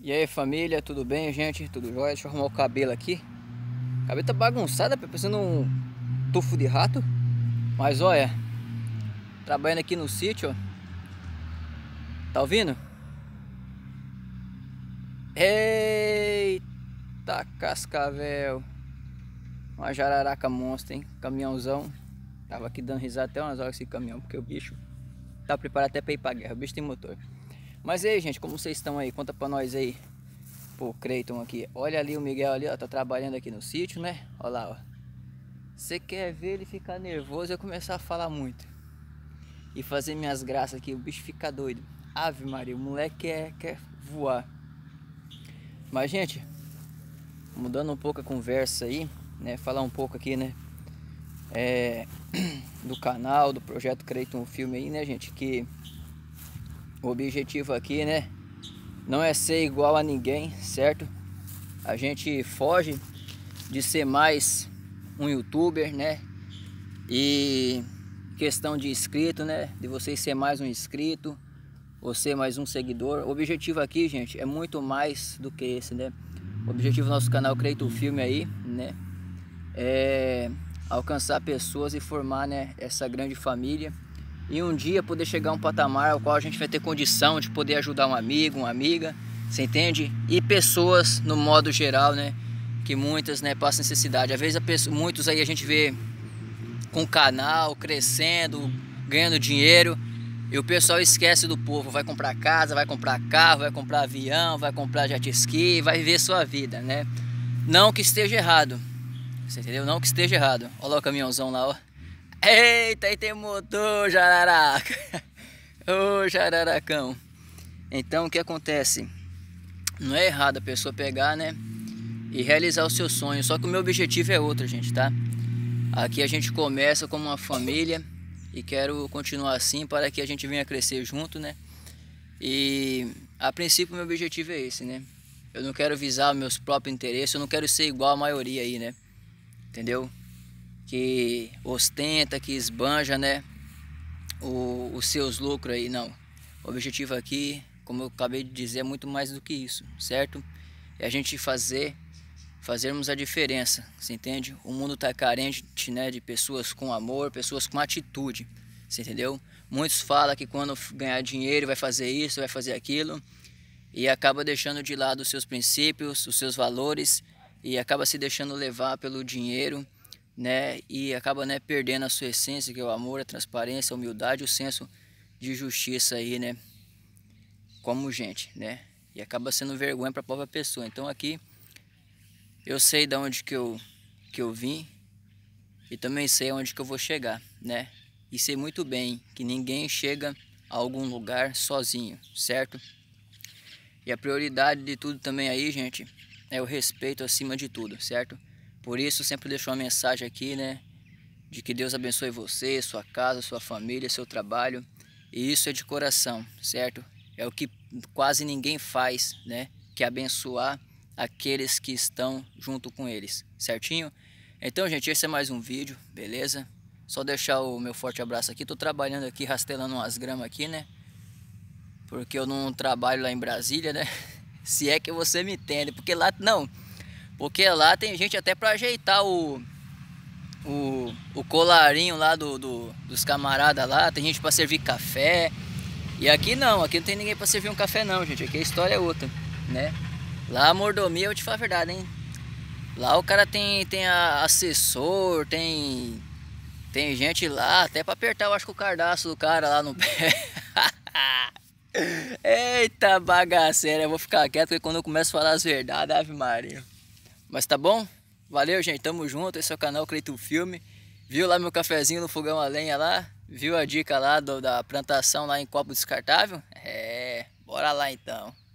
E aí família, tudo bem gente? Tudo jóia? Deixa eu arrumar o cabelo aqui o cabelo tá bagunçado, parecendo um tufo de rato Mas olha Trabalhando aqui no sítio ó. Tá ouvindo? Eita cascavel Uma jararaca monstro, hein? Caminhãozão Tava aqui dando risada até umas horas esse caminhão Porque o bicho tá preparado até pra ir pra guerra O bicho tem motor mas aí, gente, como vocês estão aí? Conta pra nós aí. Pô, Creighton aqui. Olha ali o Miguel ali, ó. Tá trabalhando aqui no sítio, né? Olha lá, ó. Você quer ver ele ficar nervoso e eu começar a falar muito. E fazer minhas graças aqui. O bicho fica doido. Ave Maria, o moleque quer, é, quer voar. Mas, gente, mudando um pouco a conversa aí, né? Falar um pouco aqui, né? É, do canal, do projeto Creighton Filme aí, né, gente? Que o objetivo aqui, né? Não é ser igual a ninguém, certo? A gente foge de ser mais um youtuber, né? E questão de inscrito, né? De você ser mais um inscrito, você mais um seguidor. O objetivo aqui, gente, é muito mais do que esse, né? O objetivo do nosso canal Creito o Filme aí, né? É alcançar pessoas e formar, né? Essa grande família e um dia poder chegar a um patamar ao qual a gente vai ter condição de poder ajudar um amigo, uma amiga, você entende? E pessoas no modo geral, né? Que muitas né, passam necessidade. Às vezes pessoa, muitos aí a gente vê com canal, crescendo, ganhando dinheiro. E o pessoal esquece do povo, vai comprar casa, vai comprar carro, vai comprar avião, vai comprar jet ski, vai viver sua vida, né? Não que esteja errado, você entendeu? Não que esteja errado. Olha lá o caminhãozão lá, ó. Eita, aí tem motor, jararaca. Ô, jararacão. Então, o que acontece? Não é errado a pessoa pegar, né? E realizar o seu sonho. Só que o meu objetivo é outro, gente, tá? Aqui a gente começa como uma família e quero continuar assim para que a gente venha crescer junto, né? E a princípio meu objetivo é esse, né? Eu não quero visar meus próprios interesses, eu não quero ser igual a maioria aí, né? Entendeu? que ostenta, que esbanja, né? O, os seus lucros aí, não. O objetivo aqui, como eu acabei de dizer, é muito mais do que isso, certo? É a gente fazer, fazermos a diferença, você entende? O mundo está carente, né, de pessoas com amor, pessoas com atitude, você entendeu? Muitos falam que quando ganhar dinheiro vai fazer isso, vai fazer aquilo, e acaba deixando de lado os seus princípios, os seus valores, e acaba se deixando levar pelo dinheiro, né? E acaba, né, perdendo a sua essência, que é o amor, a transparência, a humildade, o senso de justiça aí, né? Como gente, né? E acaba sendo vergonha para a própria pessoa. Então aqui eu sei de onde que eu que eu vim e também sei onde que eu vou chegar, né? E sei muito bem que ninguém chega a algum lugar sozinho, certo? E a prioridade de tudo também aí, gente, é o respeito acima de tudo, certo? Por isso, sempre deixo uma mensagem aqui, né? De que Deus abençoe você, sua casa, sua família, seu trabalho. E isso é de coração, certo? É o que quase ninguém faz, né? Que é abençoar aqueles que estão junto com eles, certinho? Então, gente, esse é mais um vídeo, beleza? Só deixar o meu forte abraço aqui. Tô trabalhando aqui, rastelando umas gramas aqui, né? Porque eu não trabalho lá em Brasília, né? Se é que você me entende. Porque lá, não, porque lá tem gente até para ajeitar o, o, o, colarinho lá do, do dos camaradas lá, tem gente para servir café. E aqui não, aqui não tem ninguém para servir um café não, gente. Aqui a história é outra, né? Lá a mordomia, eu te falo a verdade, hein? Lá o cara tem, tem assessor, tem tem gente lá, até pra apertar, eu acho que o cardaço do cara lá no pé. Eita bagaceira, eu vou ficar quieto porque quando eu começo a falar as verdades, Ave Maria. Mas tá bom? Valeu, gente. Tamo junto. Esse é o canal Cleito Filme. Viu lá meu cafezinho no fogão a lenha lá? Viu a dica lá do, da plantação lá em copo descartável? É, bora lá então.